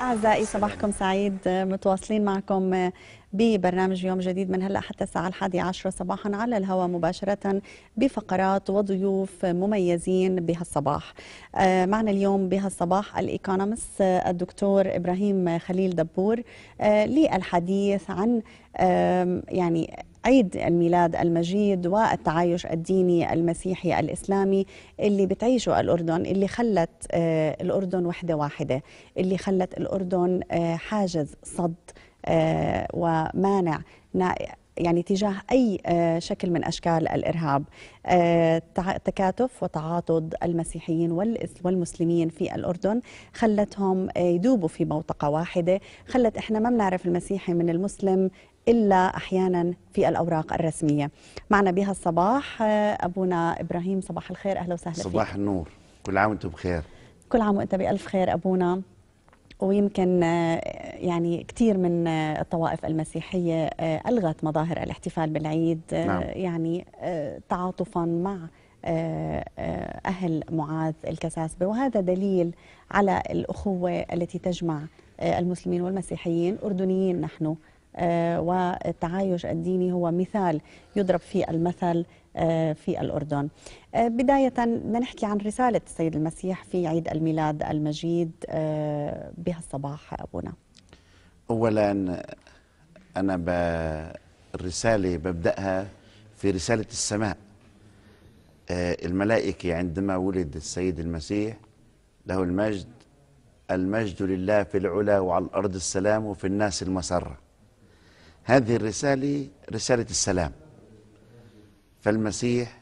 أعزائي صباحكم سعيد متواصلين معكم ببرنامج يوم جديد من هلأ حتى الساعة الحادية عشرة صباحا على الهواء مباشرة بفقرات وضيوف مميزين بهالصباح آه، معنا اليوم بهالصباح الإيكونومس آه، الدكتور إبراهيم خليل دبور آه، للحديث عن يعني عيد الميلاد المجيد والتعايش الديني المسيحي الإسلامي اللي بتعيشه الأردن اللي خلت آه، الأردن وحدة واحدة اللي خلت الأردن آه، حاجز صد آه، ومانع يعني تجاه أي شكل من أشكال الإرهاب تكاتف وتعاطد المسيحيين والمسلمين في الأردن خلتهم يدوبوا في بوتقة واحدة خلت إحنا ما بنعرف المسيحي من المسلم إلا أحيانا في الأوراق الرسمية معنا بها الصباح آه، أبونا إبراهيم صباح الخير أهلا وسهلا صباح فيك صباح النور كل عام وأنتم بخير كل عام وأنت بألف خير أبونا ويمكن آه، يعني كثير من آه، الطوائف المسيحية ألغت مظاهر الاحتفال بالعيد نعم. يعني تعاطفا مع أهل معاذ الكساسبة وهذا دليل على الأخوة التي تجمع المسلمين والمسيحيين أردنيين نحن آه، والتعايش الديني هو مثال يضرب فيه المثل آه، في الأردن آه، بداية بدنا نحكي عن رسالة السيد المسيح في عيد الميلاد المجيد بهالصباح أبونا أولا أنا بالرسالة ببدأها في رسالة السماء الملائكة عندما ولد السيد المسيح له المجد المجد لله في العلا وعلى الأرض السلام وفي الناس المسرة هذه الرسالة رسالة السلام فالمسيح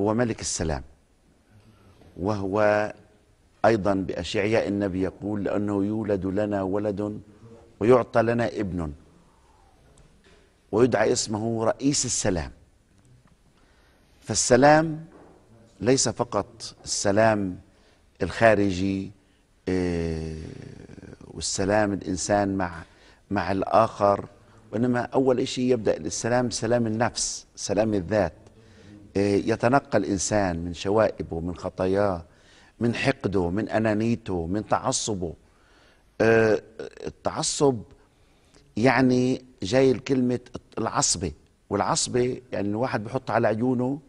هو ملك السلام وهو أيضا بأشعياء النبي يقول لأنه يولد لنا ولد ويعطى لنا ابن ويدعى اسمه رئيس السلام فالسلام ليس فقط السلام الخارجي آه، والسلام الإنسان مع مع الآخر وإنما أول شيء يبدأ السلام سلام النفس سلام الذات إيه، يتنقى الإنسان من شوائبه من خطاياه من حقده من أنانيته من تعصبه إيه، التعصب يعني جاي الكلمة العصبة والعصبة يعني الواحد بحط على عيونه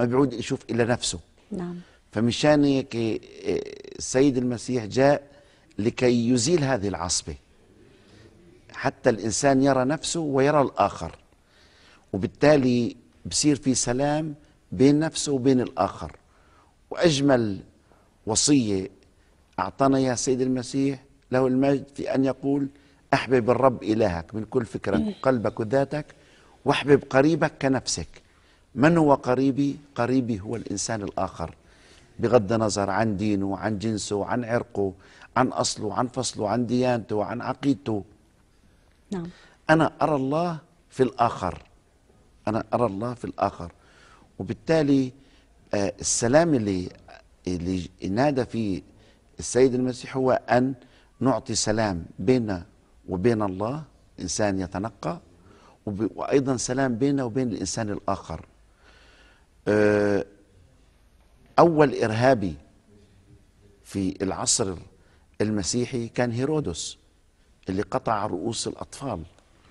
ما بيعود يشوف إلا نفسه نعم فمشان هيك إيه، السيد المسيح جاء لكي يزيل هذه العصبة حتى الإنسان يرى نفسه ويرى الآخر وبالتالي بصير في سلام بين نفسه وبين الآخر وأجمل وصية أعطانا يا سيد المسيح له المجد في أن يقول أحبب الرب إلهك من كل فكرك وقلبك وذاتك واحبب قريبك كنفسك من هو قريبي؟ قريبي هو الإنسان الآخر بغض النظر عن دينه عن جنسه عن عرقه عن أصله عن فصله عن ديانته عن عقيدته نعم أنا أرى الله في الآخر أنا أرى الله في الآخر وبالتالي آه، السلام اللي اللي نادى فيه السيد المسيح هو أن نعطي سلام بيننا وبين الله إنسان يتنقى وأيضا سلام بيننا وبين الإنسان الآخر آه، أول إرهابي في العصر المسيحي كان هيرودس اللي قطع رؤوس الأطفال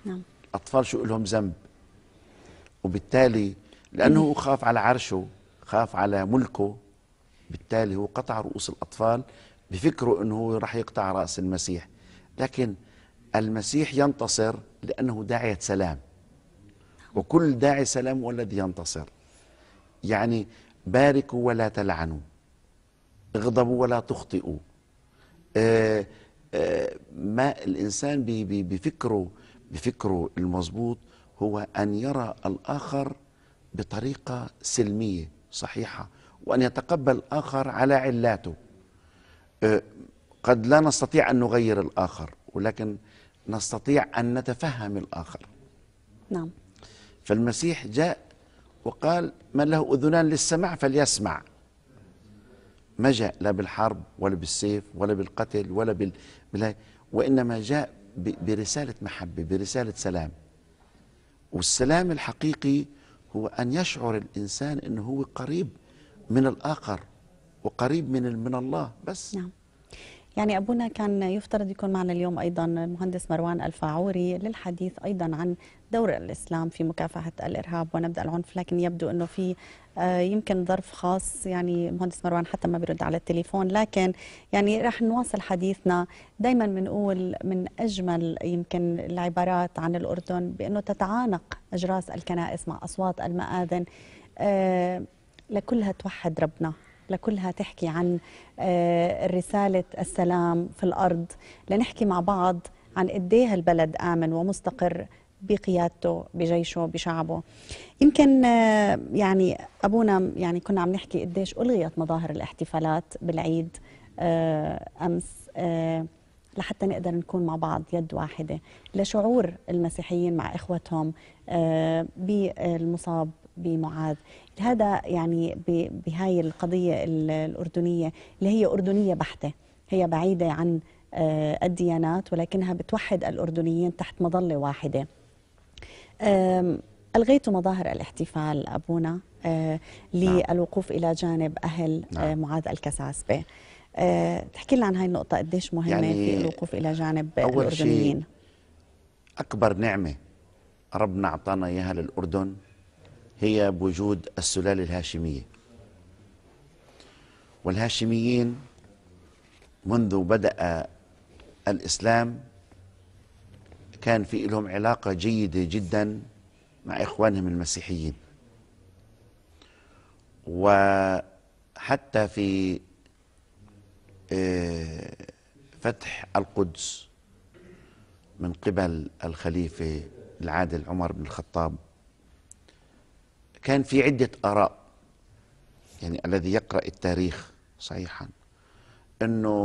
نعم الأطفال شو لهم ذنب وبالتالي لأنه مم. خاف على عرشه خاف على ملكه بالتالي هو قطع رؤوس الأطفال بفكره أنه هو راح يقطع رأس المسيح لكن المسيح ينتصر لأنه داعية سلام وكل داعي سلام هو الذي ينتصر يعني باركوا ولا تلعنوا اغضبوا ولا تخطئوا آه ما الإنسان بفكره بفكره المظبوط هو أن يرى الآخر بطريقة سلمية صحيحة وأن يتقبل الآخر على علاته أه، قد لا نستطيع أن نغير الآخر ولكن نستطيع أن نتفهم الآخر نعم فالمسيح جاء وقال من له أذنان للسمع فليسمع ما جاء لا بالحرب ولا بالسيف ولا بالقتل ولا بال... بال... وإنما جاء ب... برسالة محبة برسالة سلام والسلام الحقيقي هو أن يشعر الإنسان أنه هو قريب من الآخر وقريب من من الله بس نعم يعني أبونا كان يفترض يكون معنا اليوم أيضا المهندس مروان الفاعوري للحديث أيضا عن دور الإسلام في مكافحة الإرهاب ونبدا العنف لكن يبدو أنه في آه، يمكن ظرف خاص يعني مهندس مروان حتى ما بيرد على التليفون لكن يعني راح نواصل حديثنا دائما بنقول من أجمل يمكن العبارات عن الأردن بأنه تتعانق أجراس الكنائس مع أصوات المآذن آه، لكلها توحد ربنا لكلها تحكي عن آه، رسالة السلام في الأرض لنحكي مع بعض عن قديه هالبلد آمن ومستقر بقيادته بجيشه بشعبه يمكن آه، يعني ابونا يعني كنا عم نحكي قديش الغيت مظاهر الاحتفالات بالعيد آه، امس آه، لحتى نقدر نكون مع بعض يد واحده لشعور المسيحيين مع اخوتهم بالمصاب بمعاذ هذا يعني بهاي القضية الأردنية اللي هي أردنية بحتة هي بعيدة عن الديانات ولكنها بتوحد الأردنيين تحت مظلة واحدة ألغيت مظاهر الاحتفال أبونا أه، نعم. للوقوف إلى جانب أهل أه، نعم. معاذ الكساسبة أه، تحكي لنا عن هاي النقطة قديش مهمة يعني في الوقوف إلى جانب أول الأردنيين شيء أكبر نعمة ربنا أعطانا إياها للأردن هي بوجود السلالة الهاشمية والهاشميين منذ بدأ الإسلام كان في لهم علاقة جيدة جدا مع إخوانهم المسيحيين وحتى في آه، فتح القدس من قبل الخليفة العادل عمر بن الخطاب كان في عدة آراء يعني الذي يقرأ التاريخ صحيحا أنه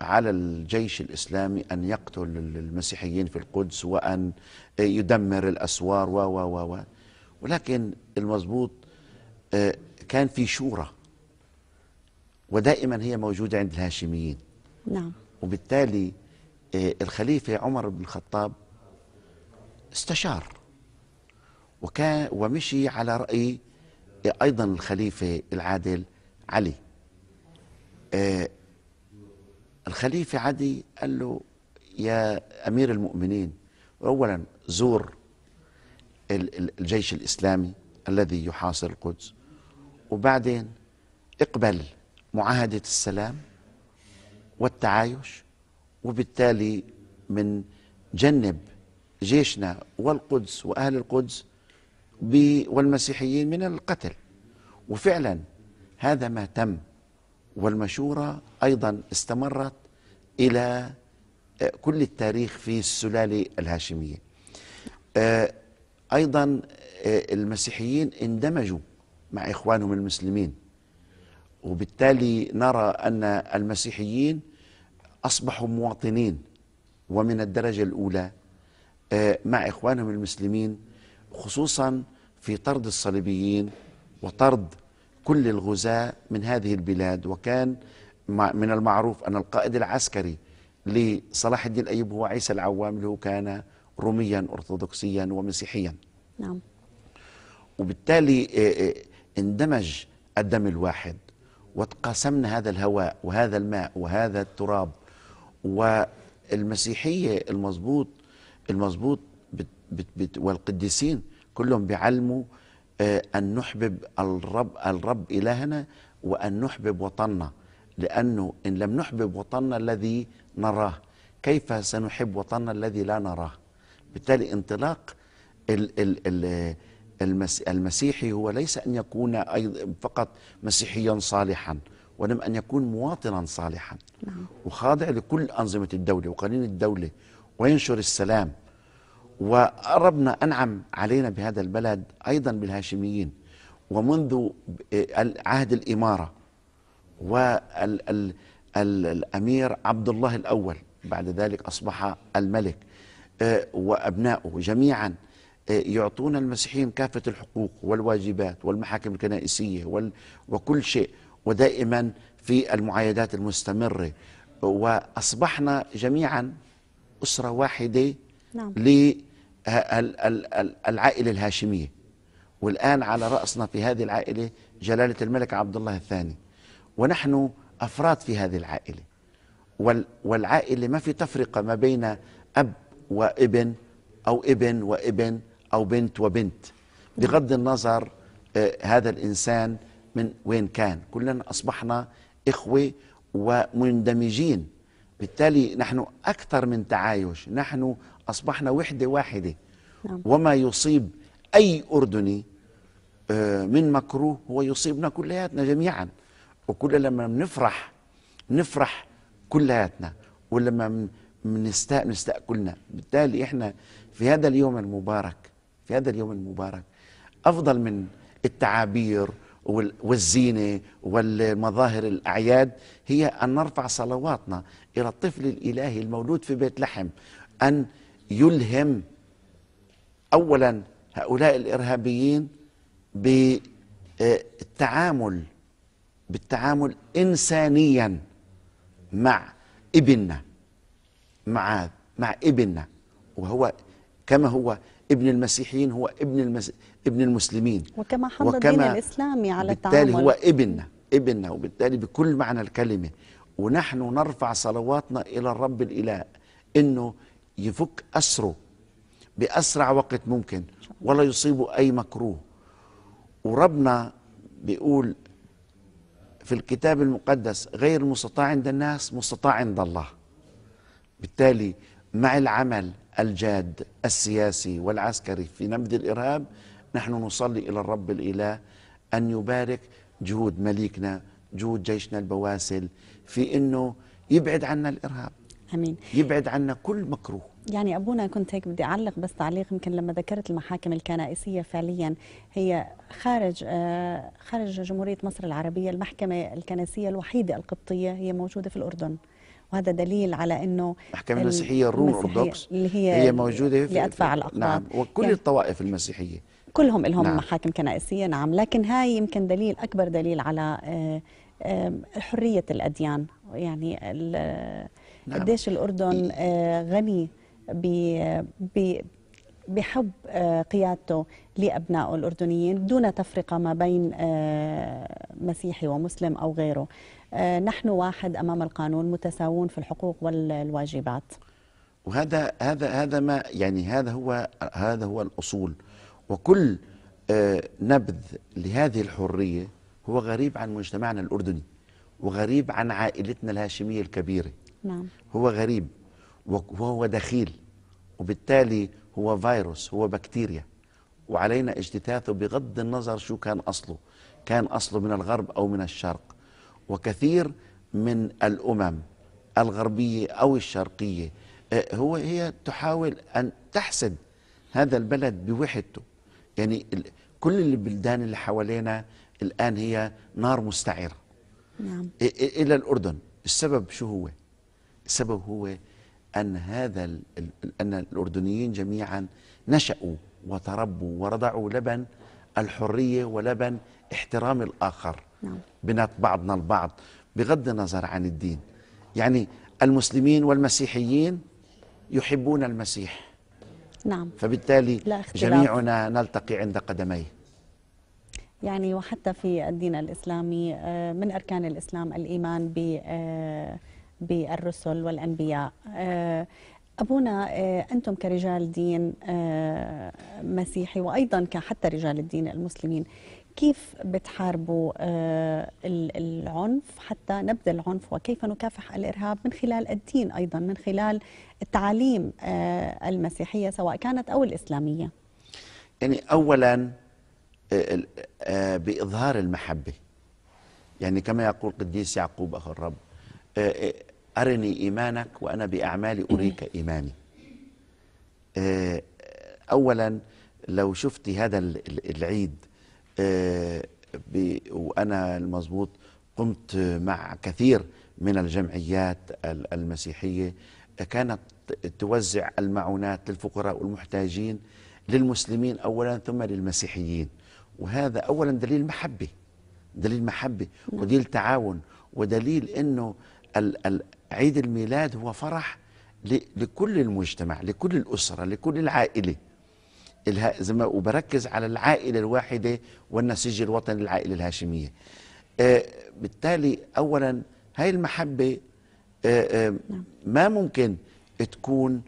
على الجيش الإسلامي أن يقتل المسيحيين في القدس وأن يدمر الأسوار و و و ولكن المضبوط آه، كان في شورى ودائما هي موجودة عند الهاشميين نعم وبالتالي آه، الخليفة عمر بن الخطاب استشار وكان ومشي على رأي آه، أيضا الخليفة العادل علي الخليفة عدي قال له يا أمير المؤمنين أولا زور الجيش الإسلامي الذي يحاصر القدس وبعدين اقبل معاهدة السلام والتعايش وبالتالي من جنب جيشنا والقدس وأهل القدس والمسيحيين من القتل وفعلا هذا ما تم والمشورة أيضا استمرت إلى آه، كل التاريخ في السلالة الهاشمية آه، أيضا آه، المسيحيين اندمجوا مع إخوانهم المسلمين وبالتالي نرى أن المسيحيين أصبحوا مواطنين ومن الدرجة الأولى مع إخوانهم المسلمين خصوصا في طرد الصليبيين وطرد كل الغزاة من هذه البلاد وكان من المعروف أن القائد العسكري لصلاح الدين أيوب هو عيسى العوام اللي هو كان روميا أرثوذكسيا ومسيحيا نعم وبالتالي آه، آه، اندمج الدم الواحد وتقاسمنا هذا الهواء وهذا الماء وهذا التراب والمسيحية المضبوط المضبوط والقديسين كلهم بيعلموا آه، أن نحبب الرب, الرب إلهنا وأن نحبب وطننا لأنه إن لم نحبب وطننا الذي نراه كيف سنحب وطننا الذي لا نراه بالتالي انطلاق ال ال ال المسيحي هو ليس أن يكون فقط مسيحيا صالحا وإنما أن يكون مواطنا صالحا نعم. وخاضع لكل أنظمة الدولة وقانون الدولة وينشر السلام وربنا أنعم علينا بهذا البلد أيضا بالهاشميين ومنذ عهد الإمارة والأمير عبد الله الأول بعد ذلك أصبح الملك آه، وأبنائه جميعا آه، يعطون المسيحيين كافة الحقوق والواجبات والمحاكم الكنائسية وكل شيء ودائما في المعايدات المستمرة وأصبحنا جميعا أسرة واحدة نعم. للعائلة الهاشمية والآن على رأسنا في هذه العائلة جلالة الملك عبد الله الثاني ونحن أفراد في هذه العائلة والعائلة ما في تفرقة ما بين أب وابن أو ابن وابن أو بنت وبنت نعم. بغض النظر آه، هذا الإنسان من وين كان كلنا أصبحنا إخوة ومندمجين بالتالي نحن أكثر من تعايش نحن أصبحنا وحدة واحدة نعم. وما يصيب أي أردني آه، من مكروه هو يصيبنا كلياتنا جميعا وكل لما بنفرح نفرح كلياتنا ولما بنستاء نستاء كلنا بالتالي احنا في هذا اليوم المبارك في هذا اليوم المبارك افضل من التعابير والزينة والمظاهر الأعياد هي أن نرفع صلواتنا إلى الطفل الإلهي المولود في بيت لحم أن يلهم أولا هؤلاء الإرهابيين بالتعامل آه، بالتعامل إنسانيا مع ابننا مع مع ابننا وهو كما هو ابن المسيحيين هو ابن المس... ابن المسلمين وكما حض وكما الدين الاسلامي على التعامل بالتالي هو ابننا ابننا وبالتالي بكل معنى الكلمه ونحن نرفع صلواتنا الى الرب الاله انه يفك اسره باسرع وقت ممكن ولا يصيبه اي مكروه وربنا بيقول في الكتاب المقدس غير مستطاع عند الناس مستطاع عند الله بالتالي مع العمل الجاد السياسي والعسكري في نبذ الإرهاب نحن نصلي إلى الرب الإله أن يبارك جهود مليكنا جهود جيشنا البواسل في أنه يبعد عنا الإرهاب امين يبعد عنا كل مكروه يعني ابونا كنت هيك بدي اعلق بس تعليق يمكن لما ذكرت المحاكم الكنائسيه فعليا هي خارج آه، خارج جمهوريه مصر العربيه المحكمه الكنسيه الوحيده القبطيه هي موجوده في الاردن وهذا دليل على انه الاحكام المسيحيه الروم الاورتودوكس اللي هي هي موجوده في لادفع الاقباط نعم وكل يعني الطوائف المسيحيه كلهم لهم نعم. محاكم كنائسيه نعم لكن هاي يمكن دليل اكبر دليل على آه، آه، حريه الاديان يعني نعم. قديش الاردن آه، غني ب بحب قيادته لأبنائه الأردنيين دون تفرقة ما بين مسيحي ومسلم أو غيره آه، نحن واحد امام القانون متساوون في الحقوق والواجبات وهذا هذا هذا ما يعني هذا هو هذا هو الاصول وكل آه، نبذ لهذه الحريه هو غريب عن مجتمعنا الاردني وغريب عن عائلتنا الهاشميه الكبيره نعم هو غريب وهو دخيل وبالتالي هو فيروس هو بكتيريا وعلينا اجتثاثه بغض النظر شو كان اصله كان اصله من الغرب او من الشرق وكثير من الأمم الغربية أو الشرقية آه، هو هي تحاول أن تحسد هذا البلد بوحدته يعني كل البلدان اللي حوالينا الآن هي نار مستعرة نعم. إلى الأردن السبب شو هو السبب هو أن هذا أن الأردنيين جميعا نشأوا وتربوا ورضعوا لبن الحرية ولبن احترام الآخر نعم. بنات بعضنا البعض بغض النظر عن الدين يعني المسلمين والمسيحيين يحبون المسيح نعم فبالتالي لا اختلاف. جميعنا نلتقي عند قدميه يعني وحتى في الدين الإسلامي آه، من أركان الإسلام الإيمان آه، بالرسل والأنبياء آه، أبونا أنتم كرجال دين مسيحي وأيضا كحتى رجال الدين المسلمين كيف بتحاربوا آه، العنف حتى نبدا العنف وكيف نكافح الارهاب من خلال الدين ايضا من خلال التعاليم آه، المسيحيه سواء كانت او الاسلاميه يعني اولا آه، باظهار المحبه يعني كما يقول قديس يعقوب اخو الرب ارني ايمانك وانا باعمالي اريك ايماني اولا لو شفتي هذا العيد آه، وأنا المضبوط قمت مع كثير من الجمعيات المسيحية كانت توزع المعونات للفقراء والمحتاجين للمسلمين أولا ثم للمسيحيين وهذا أولا دليل محبة دليل محبة ودليل تعاون ودليل أنه عيد الميلاد هو فرح لكل المجتمع لكل الأسرة لكل العائلة ما وبركز على العائله الواحده والنسيج الوطني للعائله الهاشميه آه، بالتالي اولا هاي المحبه آه، آه، نعم. ما ممكن تكون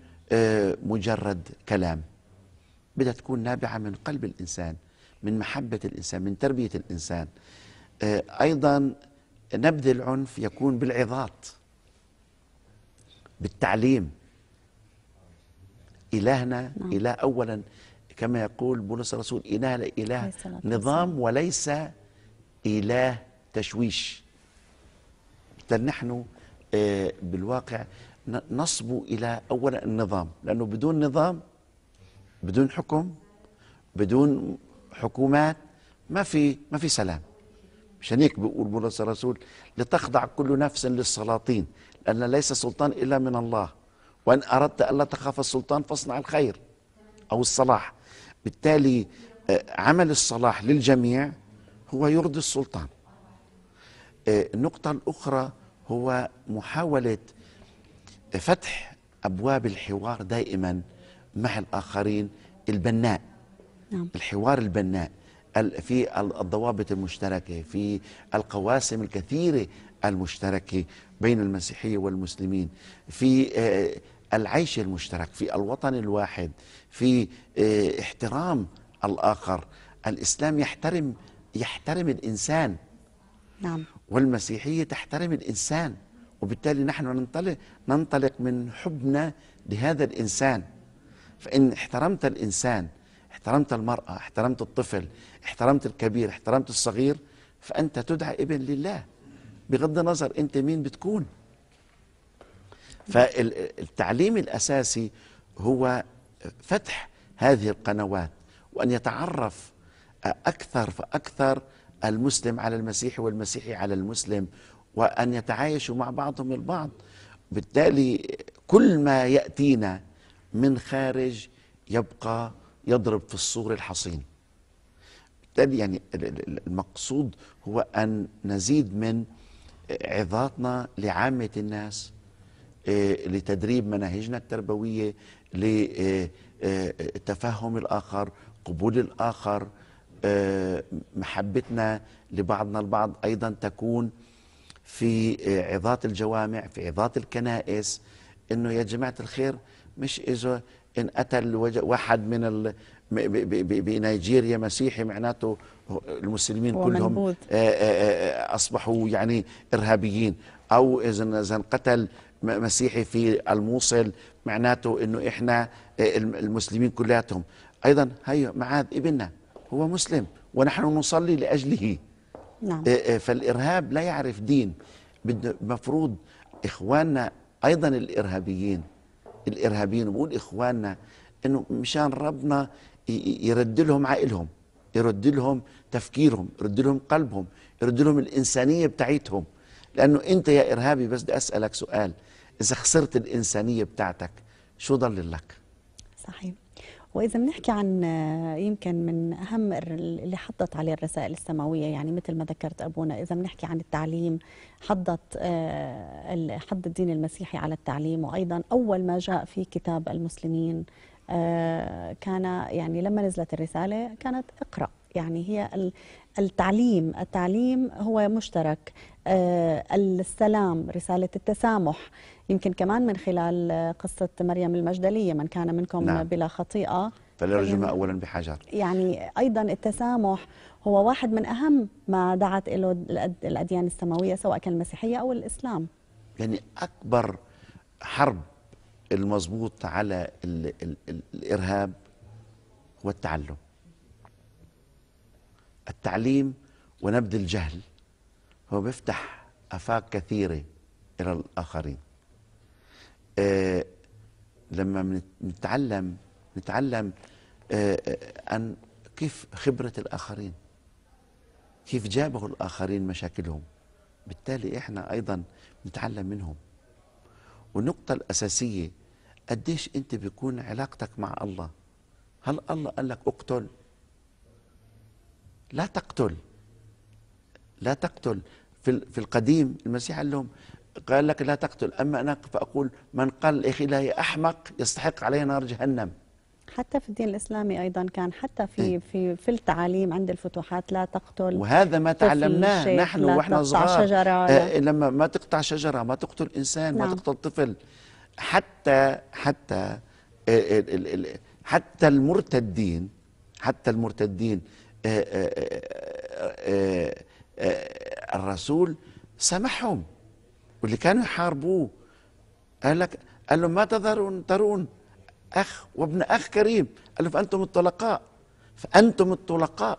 مجرد كلام بدها تكون نابعه من قلب الانسان من محبه الانسان من تربيه الانسان ايضا نبذ العنف يكون بالعظات بالتعليم إلهنا نعم. إله أولا كما يقول بولس الرسول إله إله نظام وليس إله تشويش لأن نحن آه، بالواقع نصب إلى أولا النظام لأنه بدون نظام بدون حكم بدون حكومات ما في ما في سلام مشان هيك بيقول بولس الرسول لتخضع كل نفس للسلاطين لأن ليس سلطان إلا من الله وإن أردت ألا تخاف السلطان فاصنع الخير أو الصلاح بالتالي آه، عمل الصلاح للجميع هو يرضي السلطان النقطة آه، الأخرى هو محاولة فتح أبواب الحوار دائما مع الآخرين البناء نعم. الحوار البناء في الضوابط المشتركة في القواسم الكثيرة المشتركة بين المسيحية والمسلمين في آه، العيش المشترك في الوطن الواحد في آه، احترام الآخر الإسلام يحترم يحترم الإنسان نعم والمسيحية تحترم الإنسان وبالتالي نحن ننطلق ننطلق من حبنا لهذا الإنسان فإن احترمت الإنسان احترمت المرأة احترمت الطفل احترمت الكبير احترمت الصغير فأنت تدعى ابن لله بغض النظر أنت مين بتكون فالتعليم الاساسي هو فتح هذه القنوات وان يتعرف اكثر فاكثر المسلم على المسيحي والمسيحي على المسلم وان يتعايشوا مع بعضهم البعض بالتالي كل ما ياتينا من خارج يبقى يضرب في الصور الحصين بالتالي يعني المقصود هو ان نزيد من عظاتنا لعامه الناس آه، لتدريب مناهجنا التربويه لتفهم آه، آه، الاخر قبول الاخر محبتنا لبعضنا البعض ايضا تكون في عظات الجوامع في عظات الكنائس انه يا جماعه الخير مش اذا ان قتل واحد من ال... بنيجيريا مسيحي معناته المسلمين كلهم اصبحوا يعني ارهابيين او اذا اذا قتل مسيحي في الموصل معناته انه احنا آه، المسلمين كلياتهم ايضا هي معاذ ابننا هو مسلم ونحن نصلي لاجله نعم. آه، آه، فالارهاب لا يعرف دين مفروض اخواننا ايضا الارهابيين الارهابيين بقول اخواننا انه مشان ربنا يرد لهم عقلهم يرد لهم تفكيرهم يرد لهم قلبهم يرد لهم الانسانيه بتاعتهم لانه انت يا ارهابي بس بدي اسالك سؤال إذا خسرت الإنسانية بتاعتك شو ضل لك صحيح وإذا بنحكي عن آه، يمكن من أهم اللي حضت عليه الرسائل السماوية يعني مثل ما ذكرت أبونا إذا بنحكي عن التعليم حضت آه، حض الدين المسيحي على التعليم وأيضا أول ما جاء في كتاب المسلمين آه، كان يعني لما نزلت الرسالة كانت اقرأ يعني هي التعليم التعليم هو مشترك آه، السلام رسالة التسامح يمكن كمان من خلال آه، قصة مريم المجدلية من كان منكم نعم. بلا خطيئة فليرجم يعني أولا بحاجات يعني أيضا التسامح هو واحد من أهم ما دعت له الأديان السماوية سواء كان المسيحية أو الإسلام يعني أكبر حرب المضبوط على الإرهاب هو التعلم التعليم ونبذ الجهل هو بيفتح آفاق كثيرة إلى الآخرين آه لما نتعلم نتعلم آه،, آه أن كيف خبرة الآخرين كيف جابه الآخرين مشاكلهم بالتالي إحنا أيضا نتعلم منهم والنقطة الأساسية قديش أنت بيكون علاقتك مع الله هل الله قال لك اقتل لا تقتل لا تقتل في في القديم المسيح قال لهم قال لك لا تقتل اما انا فاقول من قال اخي الله احمق يستحق عليه نار جهنم حتى في الدين الاسلامي ايضا كان حتى في إيه. في في التعاليم عند الفتوحات لا تقتل وهذا ما تعلمناه نحن واحنا صغار شجرة آه لما ما تقطع شجره ما تقتل انسان نعم. ما تقتل طفل حتى حتى آه، حتى المرتدين حتى المرتدين آه، آه، آه، الرسول سمحهم واللي كانوا يحاربوه قال لك قال لهم ما تذرون ترون اخ وابن اخ كريم قال له فانتم الطلقاء فانتم الطلقاء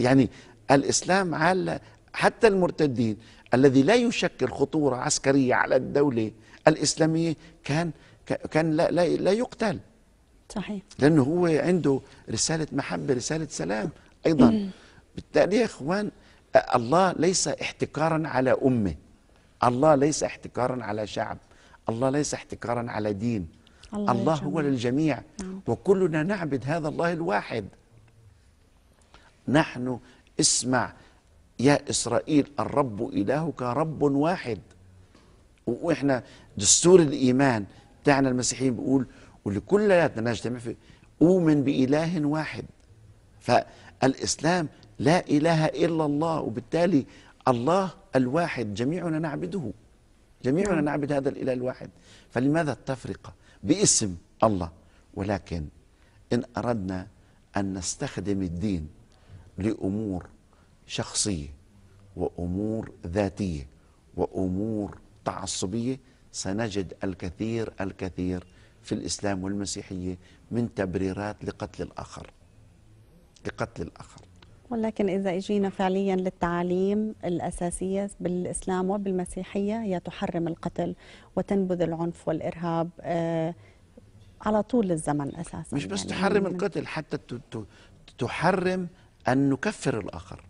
يعني الاسلام على حتى المرتدين الذي لا يشكل خطوره عسكريه على الدوله الاسلاميه كان كان لا لا, لا يقتل صحيح لانه هو عنده رساله محبه رساله سلام ايضا بالتالي يا اخوان الله ليس احتكارا على امه الله ليس احتكارا على شعب الله ليس احتكارا على دين الله, الله هو للجميع نعم. وكلنا نعبد هذا الله الواحد نحن اسمع يا اسرائيل الرب الهك رب واحد واحنا دستور الايمان بتاعنا المسيحيين بيقول واللي كلياتنا نجتمع في أؤمن بإله واحد فالإسلام لا إله إلا الله وبالتالي الله الواحد جميعنا نعبده جميعنا نعم. نعبد هذا الإله الواحد فلماذا التفرقة باسم الله ولكن إن أردنا أن نستخدم الدين لأمور شخصية وأمور ذاتية وأمور تعصبية سنجد الكثير الكثير في الإسلام والمسيحية من تبريرات لقتل الآخر لقتل الآخر ولكن إذا إجينا فعليا للتعاليم الأساسية بالإسلام وبالمسيحية هي تحرم القتل وتنبذ العنف والإرهاب آه، على طول الزمن أساسا مش بس يعني تحرم القتل حتى تحرم أن نكفر الآخر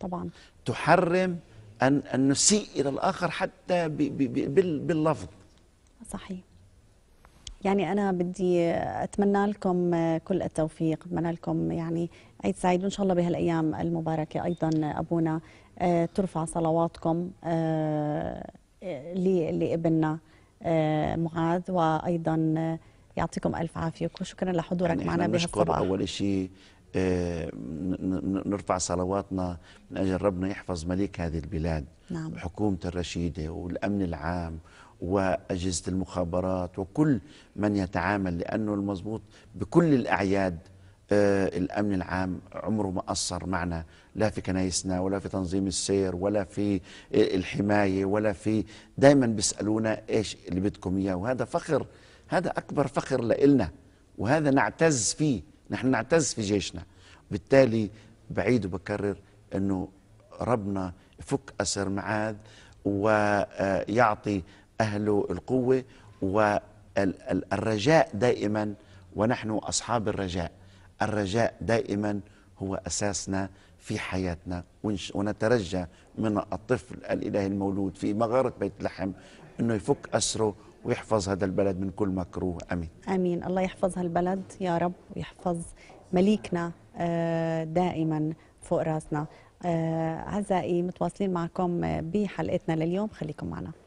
طبعا تحرم أن, أن نسيء إلى الآخر حتى باللفظ صحيح يعني انا بدي اتمنى لكم كل التوفيق اتمنى لكم يعني عيد سعيد وان شاء الله بهالايام المباركه ايضا ابونا آه، ترفع صلواتكم آه، لابننا آه، معاذ وايضا يعطيكم الف عافيه وشكرا لحضورك يعني معنا بهالصباح اول شيء نرفع صلواتنا من اجل ربنا يحفظ مليك هذه البلاد نعم. وحكومته الرشيده والامن العام وأجهزة المخابرات وكل من يتعامل لأنه المضبوط بكل الأعياد آه، الأمن العام عمره ما قصر معنا لا في كنايسنا ولا في تنظيم السير ولا في آه، الحماية ولا في دايما بيسألونا إيش اللي بدكم إياه وهذا فخر هذا أكبر فخر لإلنا وهذا نعتز فيه نحن نعتز في جيشنا بالتالي بعيد وبكرر أنه ربنا يفك أسر معاذ ويعطي أهل القوة والرجاء دائما ونحن أصحاب الرجاء الرجاء دائما هو أساسنا في حياتنا ونترجى من الطفل الإلهي المولود في مغارة بيت لحم أنه يفك أسره ويحفظ هذا البلد من كل مكروه أمين أمين الله يحفظ هالبلد يا رب ويحفظ مليكنا آه، دائما فوق راسنا آه، أعزائي متواصلين معكم آه، بحلقتنا لليوم خليكم معنا